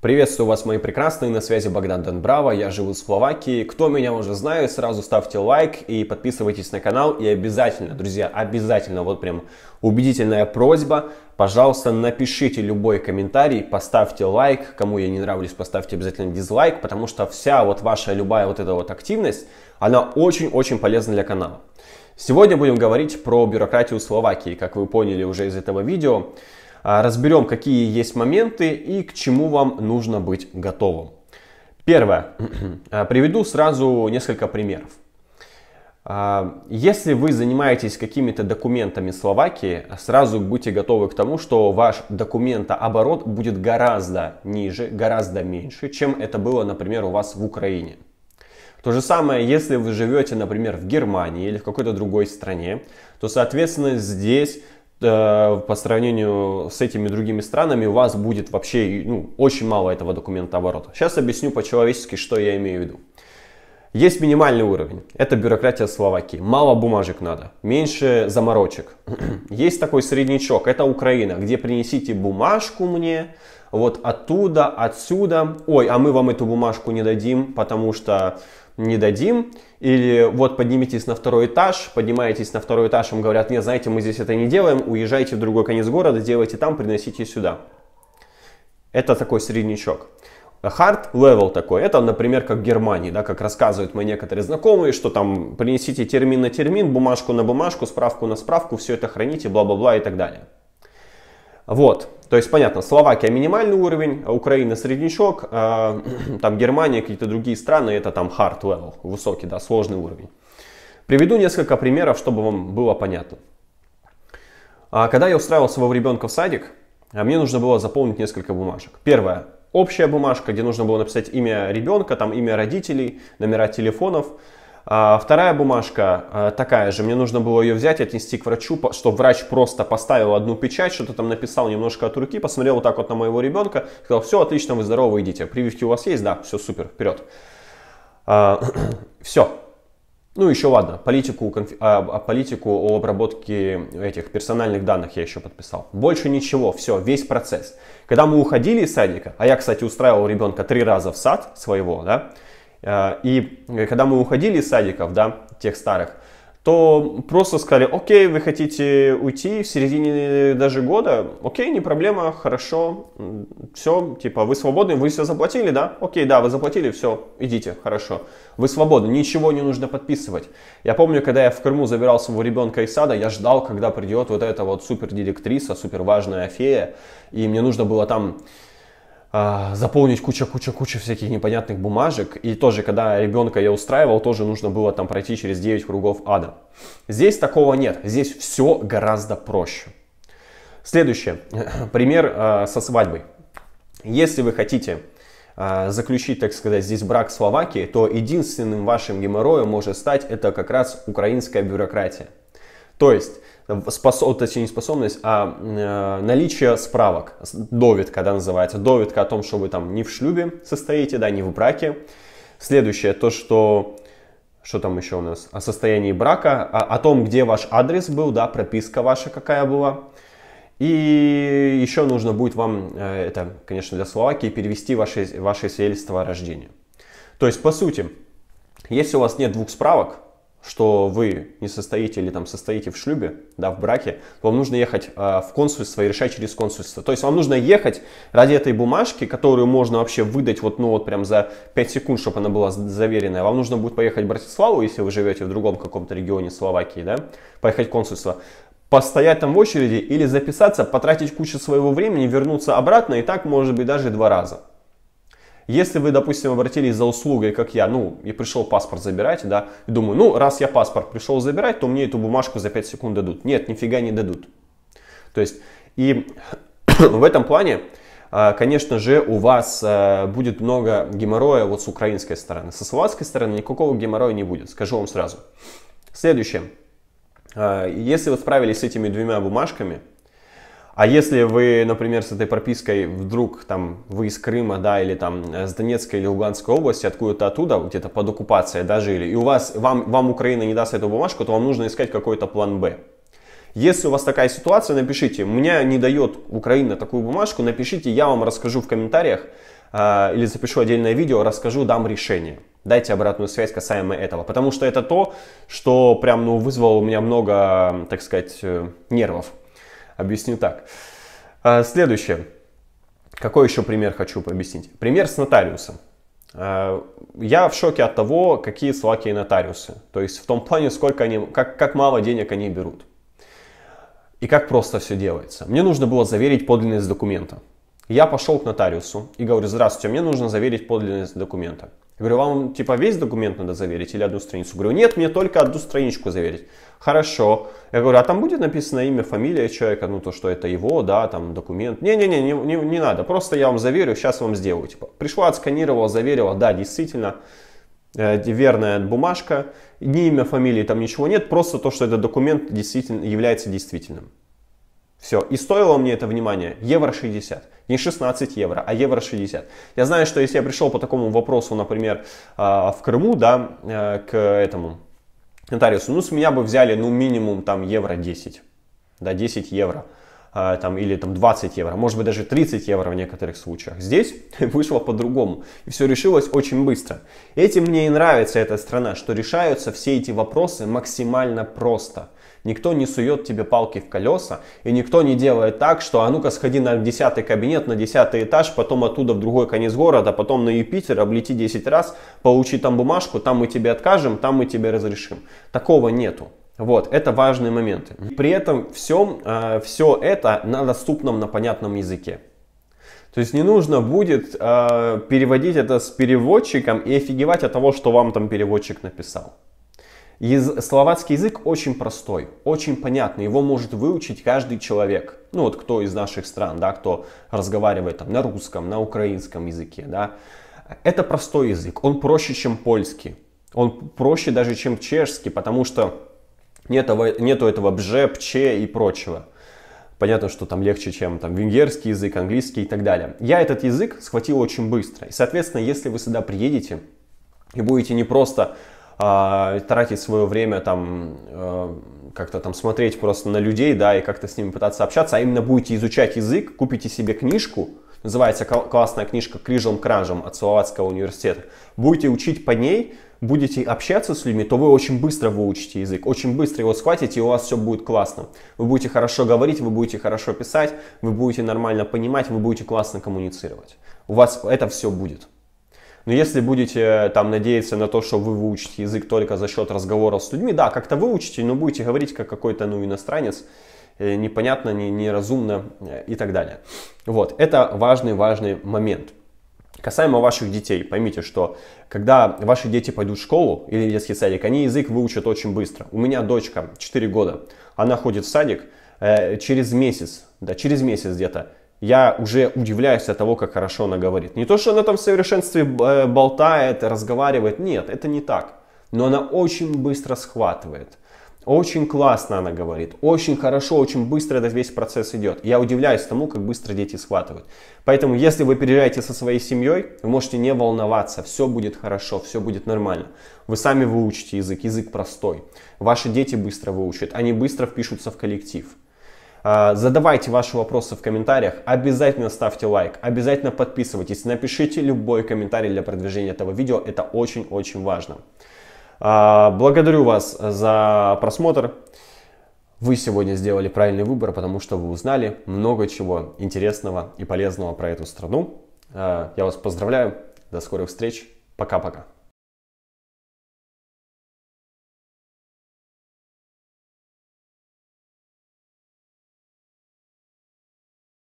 Приветствую вас, мои прекрасные, на связи Богдан Денбрава. я живу в Словакии. Кто меня уже знает, сразу ставьте лайк и подписывайтесь на канал. И обязательно, друзья, обязательно, вот прям убедительная просьба, пожалуйста, напишите любой комментарий, поставьте лайк, кому я не нравлюсь, поставьте обязательно дизлайк, потому что вся вот ваша любая вот эта вот активность, она очень-очень полезна для канала. Сегодня будем говорить про бюрократию Словакии, как вы поняли уже из этого видео. А, разберем, какие есть моменты и к чему вам нужно быть готовым. Первое. А, приведу сразу несколько примеров. А, если вы занимаетесь какими-то документами Словакии, сразу будьте готовы к тому, что ваш документооборот будет гораздо ниже, гораздо меньше, чем это было, например, у вас в Украине. То же самое, если вы живете, например, в Германии или в какой-то другой стране, то, соответственно, здесь Э, по сравнению с этими другими странами у вас будет вообще ну, очень мало этого документа оборота. Сейчас объясню по-человечески, что я имею в виду. Есть минимальный уровень. Это бюрократия Словакии. Мало бумажек надо, меньше заморочек. Есть такой среднячок, это Украина, где принесите бумажку мне, вот оттуда, отсюда. Ой, а мы вам эту бумажку не дадим, потому что не дадим. Или вот поднимитесь на второй этаж, поднимаетесь на второй этаж, им говорят, нет, знаете, мы здесь это не делаем, уезжайте в другой конец города, делайте там, приносите сюда. Это такой среднячок. Hard level такой, это, например, как в Германии, да, как рассказывают мои некоторые знакомые, что там принесите термин на термин, бумажку на бумажку, справку на справку, все это храните, бла-бла-бла и так далее. Вот, то есть, понятно, Словакия минимальный уровень, а Украина среднячок, э, а, там Германия, какие-то другие страны, это там hard level, высокий, да, сложный уровень. Приведу несколько примеров, чтобы вам было понятно. А, когда я устраивал своего ребенка в садик, мне нужно было заполнить несколько бумажек. Первое, общая бумажка, где нужно было написать имя ребенка, там имя родителей, номера телефонов, а, вторая бумажка а, такая же, мне нужно было ее взять, отнести к врачу, чтобы врач просто поставил одну печать, что-то там написал немножко от руки, посмотрел вот так вот на моего ребенка, сказал, все, отлично, вы здоровы, идите. Прививки у вас есть? Да, все, супер, вперед. А, все. Ну еще ладно, политику, конфи... политику о обработке этих персональных данных я еще подписал. Больше ничего, все, весь процесс. Когда мы уходили из садика, а я, кстати, устраивал ребенка три раза в сад своего, да, Э, и э, когда мы уходили из садиков, да, тех старых, то просто сказали, окей, вы хотите уйти в середине даже года, окей, не проблема, хорошо, все, типа, вы свободны, вы все заплатили, да? Окей, да, вы заплатили, все, идите, хорошо. Вы свободны, ничего не нужно подписывать. Я помню, когда я в Крыму забирал своего ребенка из сада, я ждал, когда придет вот эта вот супер директриса, супер важная фея, и мне нужно было там а, заполнить куча-куча-куча всяких непонятных бумажек. И тоже, когда ребенка я устраивал, тоже нужно было там пройти через 9 кругов ада. Здесь такого нет. Здесь все гораздо проще. Следующее. Пример а, со свадьбой. Если вы хотите а, заключить, так сказать, здесь брак Словакии, то единственным вашим геморроем может стать это как раз украинская бюрократия. То есть спос, точнее не способность, а э, наличие справок, довидка, да, называется, довидка о том, что вы там не в шлюбе состоите, да, не в браке. Следующее, то, что, что там еще у нас, о состоянии брака, о, о том, где ваш адрес был, да, прописка ваша какая была. И еще нужно будет вам, э, это, конечно, для Словакии, перевести ваше, ваше свидетельство о рождении. То есть, по сути, если у вас нет двух справок, что вы не состоите или там состоите в шлюбе, да, в браке, вам нужно ехать э, в консульство и решать через консульство. То есть вам нужно ехать ради этой бумажки, которую можно вообще выдать вот, ну вот прям за 5 секунд, чтобы она была заверенная. Вам нужно будет поехать в Братиславу, если вы живете в другом каком-то регионе Словакии, да, поехать в консульство постоять там в очереди или записаться, потратить кучу своего времени, вернуться обратно и так может быть даже два раза. Если вы, допустим, обратились за услугой, как я, ну, и пришел паспорт забирать, да, и думаю, ну, раз я паспорт пришел забирать, то мне эту бумажку за 5 секунд дадут. Нет, нифига не дадут. То есть, и в этом плане, а, конечно же, у вас а, будет много геморроя вот с украинской стороны. Со словацкой стороны никакого геморроя не будет, скажу вам сразу. Следующее. А, если вы справились с этими двумя бумажками, а если вы, например, с этой пропиской вдруг там вы из Крыма, да, или там э, с Донецкой или Луганской области, откуда-то оттуда, где-то под оккупацией дожили, и у вас, вам, вам Украина не даст эту бумажку, то вам нужно искать какой-то план «Б». Если у вас такая ситуация, напишите, меня не дает Украина такую бумажку, напишите, я вам расскажу в комментариях, э, или запишу отдельное видео, расскажу, дам решение. Дайте обратную связь касаемо этого, потому что это то, что прям ну, вызвало у меня много, так сказать, э, нервов. Объясню так. А, следующее. Какой еще пример хочу объяснить? Пример с нотариусом. А, я в шоке от того, какие слаки нотариусы. То есть в том плане, сколько они, как, как мало денег они берут. И как просто все делается. Мне нужно было заверить подлинность документа. Я пошел к нотариусу и говорю, здравствуйте, мне нужно заверить подлинность документа. Я говорю, вам типа весь документ надо заверить или одну страницу? Говорю, нет, мне только одну страничку заверить. Хорошо. Я говорю, а там будет написано имя, фамилия человека, ну то, что это его, да, там документ. Не-не-не, не, не, не надо, просто я вам заверю, сейчас вам сделаю. Типа, пришла, отсканировала, заверила, да, действительно, э, верная бумажка, ни имя, фамилии, там ничего нет, просто то, что этот документ действительно является действительным. Все. И стоило мне это внимание евро 60. Не 16 евро, а евро 60. Я знаю, что если я пришел по такому вопросу, например, а, в Крыму, да, э, к этому нотариусу, ну, с меня бы взяли, ну, минимум там евро 10. Да, 10 евро а, там, или там, 20 евро, может быть даже 30 евро в некоторых случаях. Здесь вышло по-другому. И все решилось очень быстро. Этим мне и нравится эта страна, что решаются все эти вопросы максимально просто. Никто не сует тебе палки в колеса, и никто не делает так, что а ну-ка сходи на 10 кабинет, на 10 этаж, потом оттуда в другой конец города, потом на Юпитер, облети 10 раз, получи там бумажку, там мы тебе откажем, там мы тебе разрешим. Такого нету. Вот, это важные моменты. При этом все, э, все это на доступном, на понятном языке. То есть не нужно будет э, переводить это с переводчиком и офигевать от того, что вам там переводчик написал. Яз... Словацкий язык очень простой, очень понятный, его может выучить каждый человек. Ну вот кто из наших стран, да, кто разговаривает там на русском, на украинском языке, да. Это простой язык, он проще, чем польский, он проще даже, чем чешский, потому что нет этого, нету этого бже, пче и прочего. Понятно, что там легче, чем там венгерский язык, английский и так далее. Я этот язык схватил очень быстро. И, соответственно, если вы сюда приедете и будете не просто а, тратить свое время там э, как-то там смотреть просто на людей, да, и как-то с ними пытаться общаться, а именно будете изучать язык, купите себе книжку, называется классная книжка «Крижем кражем» от Словацкого университета. Будете учить по ней, будете общаться с людьми, то вы очень быстро выучите язык, очень быстро его схватите, и у вас все будет классно. Вы будете хорошо говорить, вы будете хорошо писать, вы будете нормально понимать, вы будете классно коммуницировать. У вас это все будет. Но если будете э, там надеяться на то, что вы выучите язык только за счет разговора с людьми, да, как-то выучите, но будете говорить как какой-то ну иностранец, э, непонятно, не, неразумно э, и так далее. Вот, это важный-важный момент. Касаемо ваших детей, поймите, что когда ваши дети пойдут в школу или в детский садик, они язык выучат очень быстро. У меня дочка 4 года, она ходит в садик, через месяц, да, через месяц где-то я уже удивляюсь от того, как хорошо она говорит. Не то, что она там в совершенстве э, болтает, разговаривает, нет, это не так. Но она очень быстро схватывает. Очень классно она говорит, очень хорошо, очень быстро этот весь процесс идет. Я удивляюсь тому, как быстро дети схватывают. Поэтому, если вы переезжаете со своей семьей, вы можете не волноваться, все будет хорошо, все будет нормально. Вы сами выучите язык, язык простой. Ваши дети быстро выучат, они быстро впишутся в коллектив. А, задавайте ваши вопросы в комментариях, обязательно ставьте лайк, обязательно подписывайтесь, напишите любой комментарий для продвижения этого видео, это очень-очень важно. А, благодарю вас за просмотр. Вы сегодня сделали правильный выбор, потому что вы узнали много чего интересного и полезного про эту страну. А, я вас поздравляю, до скорых встреч, пока-пока.